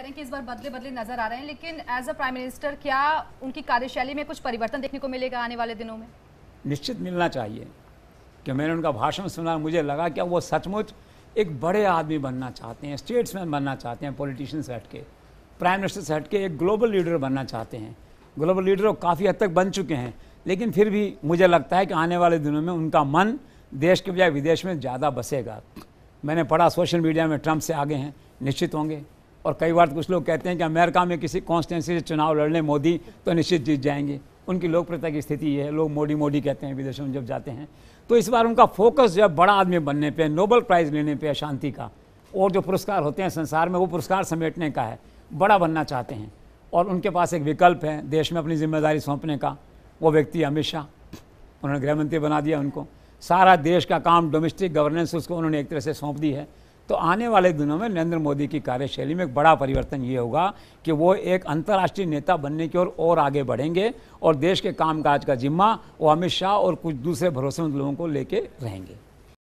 कह रहे हैं कि इस बार बदले बदले नजर आ रहे हैं लेकिन एज अ प्राइम मिनिस्टर क्या उनकी कार्यशैली में कुछ परिवर्तन देखने को मिलेगा आने वाले दिनों में निश्चित मिलना चाहिए कि मैंने उनका भाषण सुना मुझे लगा कि वो सचमुच एक बड़े आदमी बनना चाहते हैं स्टेट्समैन बनना चाहते हैं पॉलिटिशियन से हट के प्राइम मिनिस्टर से हट के एक ग्लोबल लीडर बनना चाहते हैं ग्लोबल लीडर काफ़ी हद तक बन चुके हैं लेकिन फिर भी मुझे लगता है कि आने वाले दिनों में उनका मन देश के बजाय विदेश में ज़्यादा बसेगा मैंने पढ़ा सोशल मीडिया में ट्रंप से आगे हैं निश्चित होंगे और कई बार तो कुछ लोग कहते हैं कि अमेरिका में किसी कॉन्स्टेंसी से चुनाव लड़ने मोदी तो निश्चित जीत जाएंगे उनकी लोकप्रियता की स्थिति ये है लोग मोदी मोदी कहते हैं विदेशों में जब जाते हैं तो इस बार उनका फोकस जो है बड़ा आदमी बनने पर नोबल प्राइज़ लेने पर शांति का और जो पुरस्कार होते हैं संसार में वो पुरस्कार समेटने का है बड़ा बनना चाहते हैं और उनके पास एक विकल्प है देश में अपनी जिम्मेदारी सौंपने का वो व्यक्ति अमित शाह उन्होंने गृहमंत्री बना दिया उनको सारा देश का काम डोमेस्टिक गवर्नेंस उसको उन्होंने एक तरह से सौंप दी है तो आने वाले दिनों में नरेंद्र मोदी की कार्यशैली में एक बड़ा परिवर्तन ये होगा कि वो एक अंतर्राष्ट्रीय नेता बनने की ओर और, और आगे बढ़ेंगे और देश के कामकाज का जिम्मा वो अमित शाह और कुछ दूसरे भरोसेमंद लोगों को लेके रहेंगे